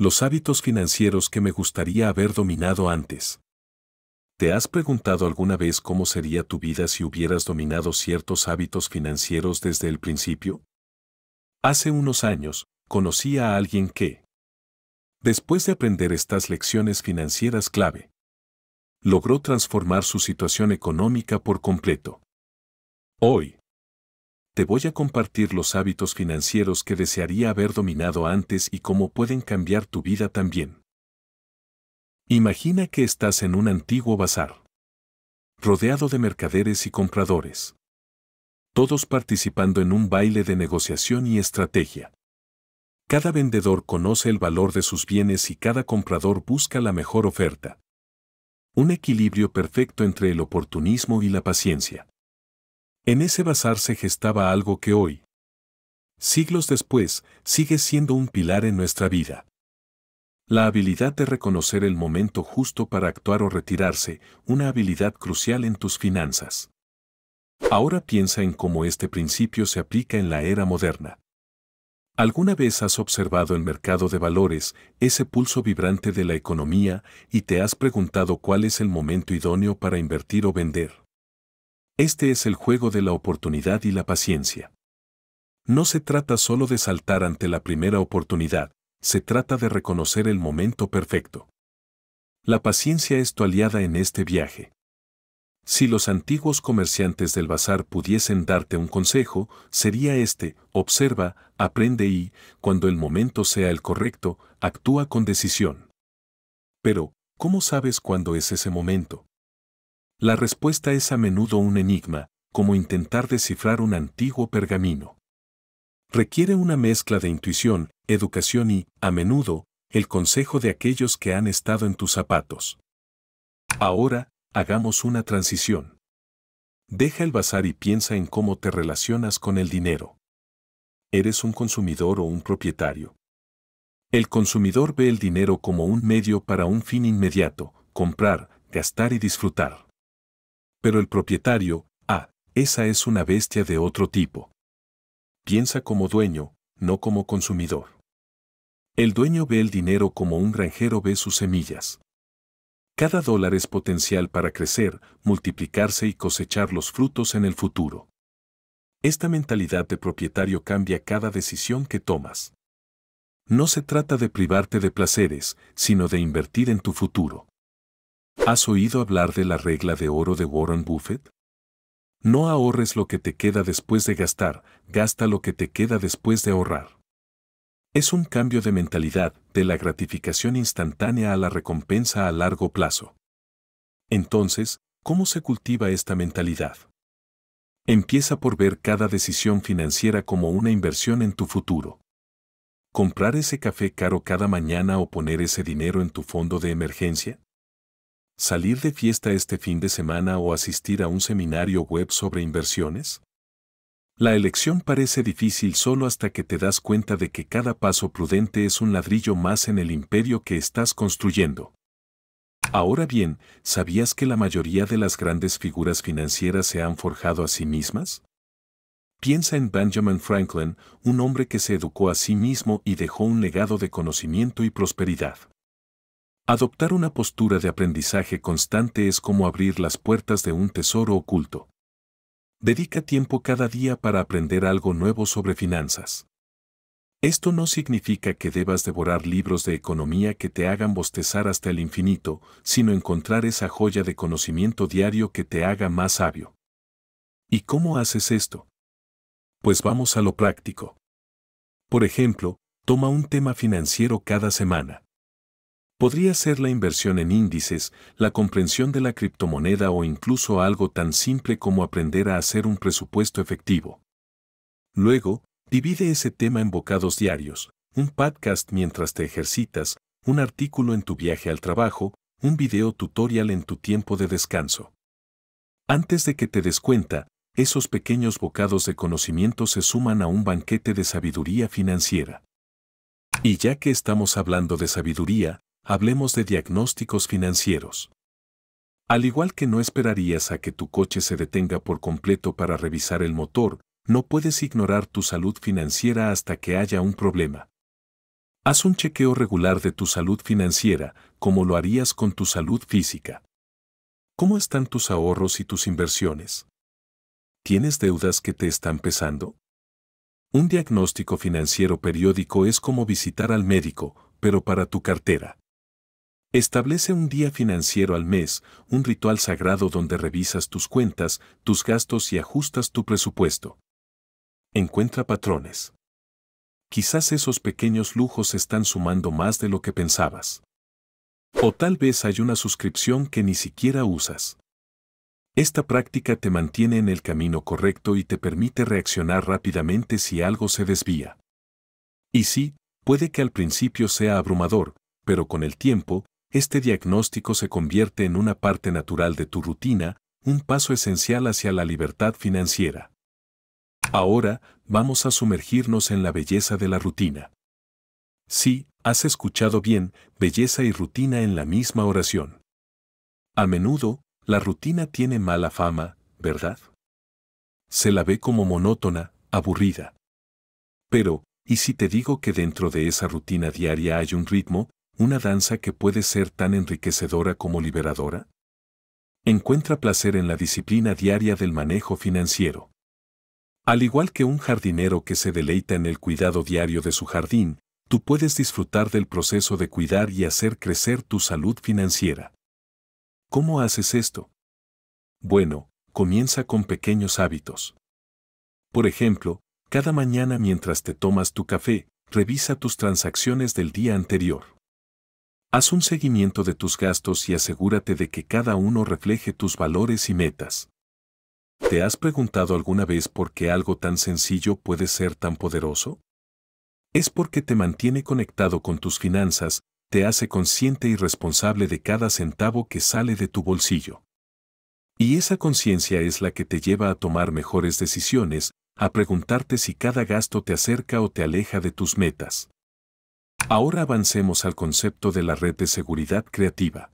Los hábitos financieros que me gustaría haber dominado antes. ¿Te has preguntado alguna vez cómo sería tu vida si hubieras dominado ciertos hábitos financieros desde el principio? Hace unos años, conocí a alguien que, después de aprender estas lecciones financieras clave, logró transformar su situación económica por completo. Hoy, te voy a compartir los hábitos financieros que desearía haber dominado antes y cómo pueden cambiar tu vida también. Imagina que estás en un antiguo bazar, rodeado de mercaderes y compradores, todos participando en un baile de negociación y estrategia. Cada vendedor conoce el valor de sus bienes y cada comprador busca la mejor oferta. Un equilibrio perfecto entre el oportunismo y la paciencia. En ese bazar se gestaba algo que hoy, siglos después, sigue siendo un pilar en nuestra vida. La habilidad de reconocer el momento justo para actuar o retirarse, una habilidad crucial en tus finanzas. Ahora piensa en cómo este principio se aplica en la era moderna. ¿Alguna vez has observado el mercado de valores, ese pulso vibrante de la economía, y te has preguntado cuál es el momento idóneo para invertir o vender? Este es el juego de la oportunidad y la paciencia. No se trata solo de saltar ante la primera oportunidad, se trata de reconocer el momento perfecto. La paciencia es tu aliada en este viaje. Si los antiguos comerciantes del bazar pudiesen darte un consejo, sería este, observa, aprende y, cuando el momento sea el correcto, actúa con decisión. Pero, ¿cómo sabes cuándo es ese momento? La respuesta es a menudo un enigma, como intentar descifrar un antiguo pergamino. Requiere una mezcla de intuición, educación y, a menudo, el consejo de aquellos que han estado en tus zapatos. Ahora, hagamos una transición. Deja el bazar y piensa en cómo te relacionas con el dinero. ¿Eres un consumidor o un propietario? El consumidor ve el dinero como un medio para un fin inmediato, comprar, gastar y disfrutar. Pero el propietario, ah, esa es una bestia de otro tipo. Piensa como dueño, no como consumidor. El dueño ve el dinero como un granjero ve sus semillas. Cada dólar es potencial para crecer, multiplicarse y cosechar los frutos en el futuro. Esta mentalidad de propietario cambia cada decisión que tomas. No se trata de privarte de placeres, sino de invertir en tu futuro. ¿Has oído hablar de la regla de oro de Warren Buffett? No ahorres lo que te queda después de gastar, gasta lo que te queda después de ahorrar. Es un cambio de mentalidad de la gratificación instantánea a la recompensa a largo plazo. Entonces, ¿cómo se cultiva esta mentalidad? Empieza por ver cada decisión financiera como una inversión en tu futuro. ¿Comprar ese café caro cada mañana o poner ese dinero en tu fondo de emergencia? ¿Salir de fiesta este fin de semana o asistir a un seminario web sobre inversiones? La elección parece difícil solo hasta que te das cuenta de que cada paso prudente es un ladrillo más en el imperio que estás construyendo. Ahora bien, ¿sabías que la mayoría de las grandes figuras financieras se han forjado a sí mismas? Piensa en Benjamin Franklin, un hombre que se educó a sí mismo y dejó un legado de conocimiento y prosperidad. Adoptar una postura de aprendizaje constante es como abrir las puertas de un tesoro oculto. Dedica tiempo cada día para aprender algo nuevo sobre finanzas. Esto no significa que debas devorar libros de economía que te hagan bostezar hasta el infinito, sino encontrar esa joya de conocimiento diario que te haga más sabio. ¿Y cómo haces esto? Pues vamos a lo práctico. Por ejemplo, toma un tema financiero cada semana podría ser la inversión en índices, la comprensión de la criptomoneda o incluso algo tan simple como aprender a hacer un presupuesto efectivo. Luego, divide ese tema en bocados diarios, un podcast mientras te ejercitas, un artículo en tu viaje al trabajo, un video tutorial en tu tiempo de descanso. Antes de que te des cuenta, esos pequeños bocados de conocimiento se suman a un banquete de sabiduría financiera. Y ya que estamos hablando de sabiduría, hablemos de diagnósticos financieros. Al igual que no esperarías a que tu coche se detenga por completo para revisar el motor, no puedes ignorar tu salud financiera hasta que haya un problema. Haz un chequeo regular de tu salud financiera, como lo harías con tu salud física. ¿Cómo están tus ahorros y tus inversiones? ¿Tienes deudas que te están pesando? Un diagnóstico financiero periódico es como visitar al médico, pero para tu cartera. Establece un día financiero al mes, un ritual sagrado donde revisas tus cuentas, tus gastos y ajustas tu presupuesto. Encuentra patrones. Quizás esos pequeños lujos están sumando más de lo que pensabas. O tal vez hay una suscripción que ni siquiera usas. Esta práctica te mantiene en el camino correcto y te permite reaccionar rápidamente si algo se desvía. Y sí, puede que al principio sea abrumador, pero con el tiempo, este diagnóstico se convierte en una parte natural de tu rutina, un paso esencial hacia la libertad financiera. Ahora, vamos a sumergirnos en la belleza de la rutina. Sí, has escuchado bien, belleza y rutina en la misma oración. A menudo, la rutina tiene mala fama, ¿verdad? Se la ve como monótona, aburrida. Pero, ¿y si te digo que dentro de esa rutina diaria hay un ritmo, una danza que puede ser tan enriquecedora como liberadora? Encuentra placer en la disciplina diaria del manejo financiero. Al igual que un jardinero que se deleita en el cuidado diario de su jardín, tú puedes disfrutar del proceso de cuidar y hacer crecer tu salud financiera. ¿Cómo haces esto? Bueno, comienza con pequeños hábitos. Por ejemplo, cada mañana mientras te tomas tu café, revisa tus transacciones del día anterior. Haz un seguimiento de tus gastos y asegúrate de que cada uno refleje tus valores y metas. ¿Te has preguntado alguna vez por qué algo tan sencillo puede ser tan poderoso? Es porque te mantiene conectado con tus finanzas, te hace consciente y responsable de cada centavo que sale de tu bolsillo. Y esa conciencia es la que te lleva a tomar mejores decisiones, a preguntarte si cada gasto te acerca o te aleja de tus metas. Ahora avancemos al concepto de la red de seguridad creativa.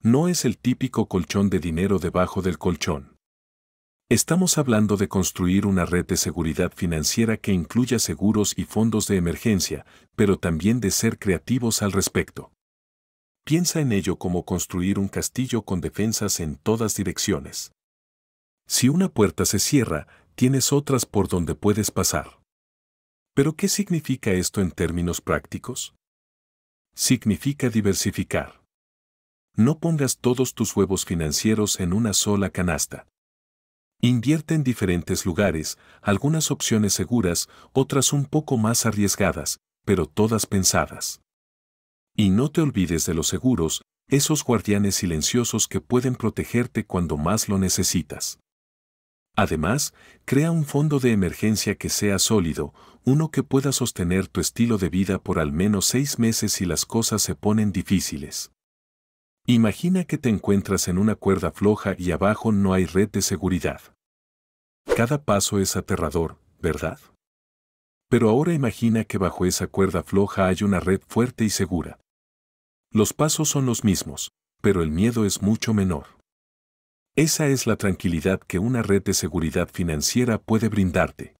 No es el típico colchón de dinero debajo del colchón. Estamos hablando de construir una red de seguridad financiera que incluya seguros y fondos de emergencia, pero también de ser creativos al respecto. Piensa en ello como construir un castillo con defensas en todas direcciones. Si una puerta se cierra, tienes otras por donde puedes pasar. Pero ¿qué significa esto en términos prácticos? Significa diversificar. No pongas todos tus huevos financieros en una sola canasta. Invierte en diferentes lugares, algunas opciones seguras, otras un poco más arriesgadas, pero todas pensadas. Y no te olvides de los seguros, esos guardianes silenciosos que pueden protegerte cuando más lo necesitas. Además, crea un fondo de emergencia que sea sólido, uno que pueda sostener tu estilo de vida por al menos seis meses si las cosas se ponen difíciles. Imagina que te encuentras en una cuerda floja y abajo no hay red de seguridad. Cada paso es aterrador, ¿verdad? Pero ahora imagina que bajo esa cuerda floja hay una red fuerte y segura. Los pasos son los mismos, pero el miedo es mucho menor. Esa es la tranquilidad que una red de seguridad financiera puede brindarte.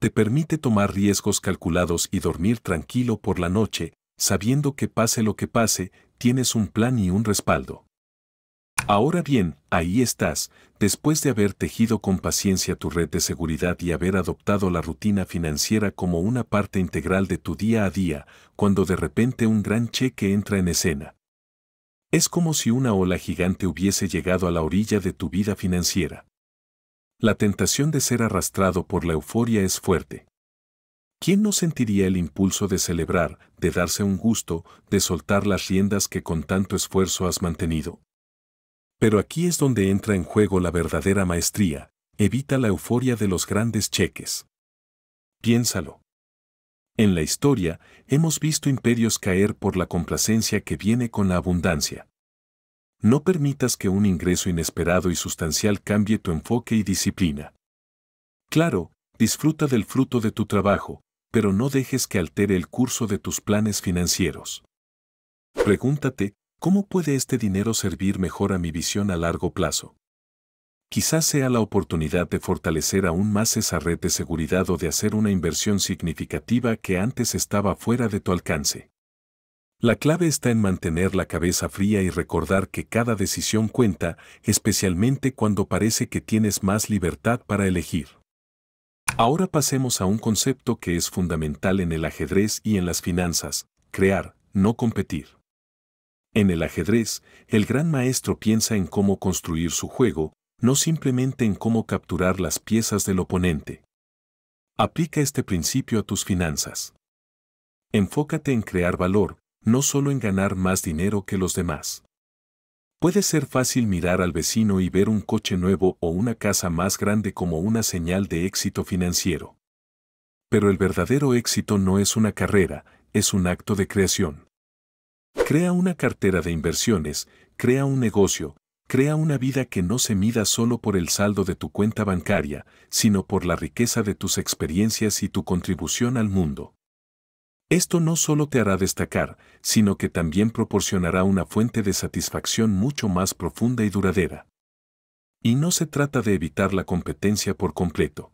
Te permite tomar riesgos calculados y dormir tranquilo por la noche, sabiendo que pase lo que pase, tienes un plan y un respaldo. Ahora bien, ahí estás, después de haber tejido con paciencia tu red de seguridad y haber adoptado la rutina financiera como una parte integral de tu día a día, cuando de repente un gran cheque entra en escena. Es como si una ola gigante hubiese llegado a la orilla de tu vida financiera. La tentación de ser arrastrado por la euforia es fuerte. ¿Quién no sentiría el impulso de celebrar, de darse un gusto, de soltar las riendas que con tanto esfuerzo has mantenido? Pero aquí es donde entra en juego la verdadera maestría, evita la euforia de los grandes cheques. Piénsalo. En la historia hemos visto imperios caer por la complacencia que viene con la abundancia. No permitas que un ingreso inesperado y sustancial cambie tu enfoque y disciplina. Claro, disfruta del fruto de tu trabajo, pero no dejes que altere el curso de tus planes financieros. Pregúntate, ¿cómo puede este dinero servir mejor a mi visión a largo plazo? Quizás sea la oportunidad de fortalecer aún más esa red de seguridad o de hacer una inversión significativa que antes estaba fuera de tu alcance. La clave está en mantener la cabeza fría y recordar que cada decisión cuenta, especialmente cuando parece que tienes más libertad para elegir. Ahora pasemos a un concepto que es fundamental en el ajedrez y en las finanzas, crear, no competir. En el ajedrez, el gran maestro piensa en cómo construir su juego, no simplemente en cómo capturar las piezas del oponente. Aplica este principio a tus finanzas. Enfócate en crear valor, no solo en ganar más dinero que los demás. Puede ser fácil mirar al vecino y ver un coche nuevo o una casa más grande como una señal de éxito financiero. Pero el verdadero éxito no es una carrera, es un acto de creación. Crea una cartera de inversiones, crea un negocio, Crea una vida que no se mida solo por el saldo de tu cuenta bancaria, sino por la riqueza de tus experiencias y tu contribución al mundo. Esto no solo te hará destacar, sino que también proporcionará una fuente de satisfacción mucho más profunda y duradera. Y no se trata de evitar la competencia por completo.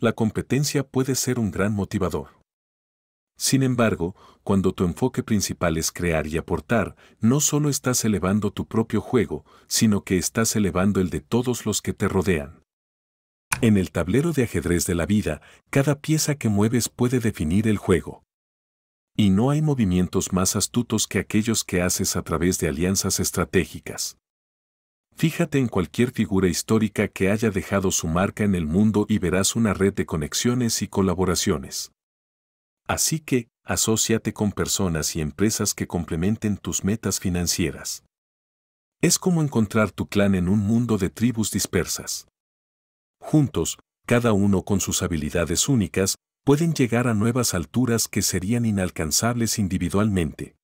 La competencia puede ser un gran motivador. Sin embargo, cuando tu enfoque principal es crear y aportar, no solo estás elevando tu propio juego, sino que estás elevando el de todos los que te rodean. En el tablero de ajedrez de la vida, cada pieza que mueves puede definir el juego. Y no hay movimientos más astutos que aquellos que haces a través de alianzas estratégicas. Fíjate en cualquier figura histórica que haya dejado su marca en el mundo y verás una red de conexiones y colaboraciones. Así que, asóciate con personas y empresas que complementen tus metas financieras. Es como encontrar tu clan en un mundo de tribus dispersas. Juntos, cada uno con sus habilidades únicas, pueden llegar a nuevas alturas que serían inalcanzables individualmente.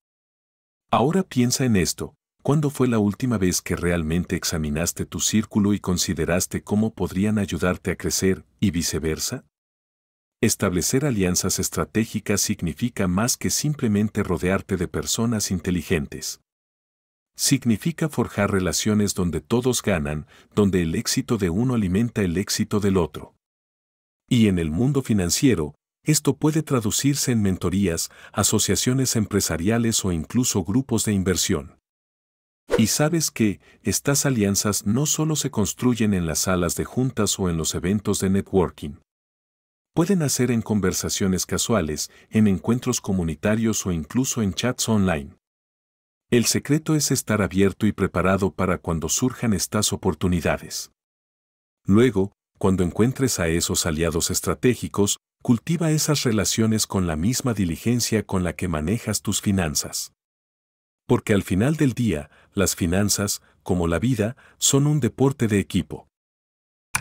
Ahora piensa en esto, ¿cuándo fue la última vez que realmente examinaste tu círculo y consideraste cómo podrían ayudarte a crecer, y viceversa? Establecer alianzas estratégicas significa más que simplemente rodearte de personas inteligentes. Significa forjar relaciones donde todos ganan, donde el éxito de uno alimenta el éxito del otro. Y en el mundo financiero, esto puede traducirse en mentorías, asociaciones empresariales o incluso grupos de inversión. Y sabes que estas alianzas no solo se construyen en las salas de juntas o en los eventos de networking. Pueden hacer en conversaciones casuales, en encuentros comunitarios o incluso en chats online. El secreto es estar abierto y preparado para cuando surjan estas oportunidades. Luego, cuando encuentres a esos aliados estratégicos, cultiva esas relaciones con la misma diligencia con la que manejas tus finanzas. Porque al final del día, las finanzas, como la vida, son un deporte de equipo.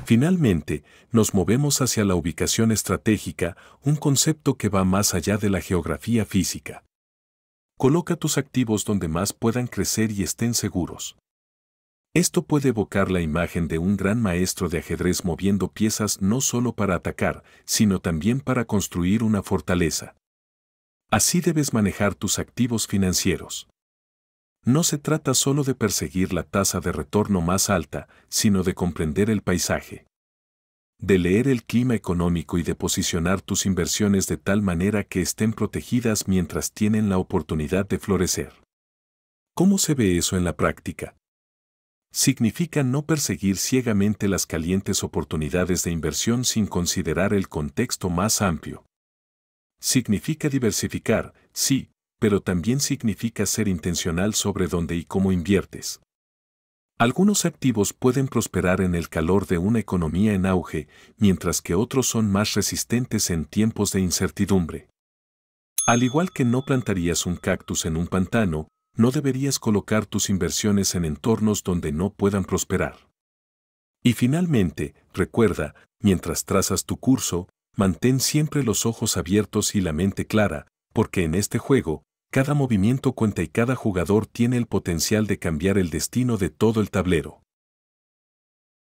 Finalmente, nos movemos hacia la ubicación estratégica, un concepto que va más allá de la geografía física. Coloca tus activos donde más puedan crecer y estén seguros. Esto puede evocar la imagen de un gran maestro de ajedrez moviendo piezas no solo para atacar, sino también para construir una fortaleza. Así debes manejar tus activos financieros no se trata solo de perseguir la tasa de retorno más alta, sino de comprender el paisaje. De leer el clima económico y de posicionar tus inversiones de tal manera que estén protegidas mientras tienen la oportunidad de florecer. ¿Cómo se ve eso en la práctica? Significa no perseguir ciegamente las calientes oportunidades de inversión sin considerar el contexto más amplio. Significa diversificar, sí, pero también significa ser intencional sobre dónde y cómo inviertes. Algunos activos pueden prosperar en el calor de una economía en auge, mientras que otros son más resistentes en tiempos de incertidumbre. Al igual que no plantarías un cactus en un pantano, no deberías colocar tus inversiones en entornos donde no puedan prosperar. Y finalmente, recuerda, mientras trazas tu curso, mantén siempre los ojos abiertos y la mente clara, porque en este juego, cada movimiento cuenta y cada jugador tiene el potencial de cambiar el destino de todo el tablero.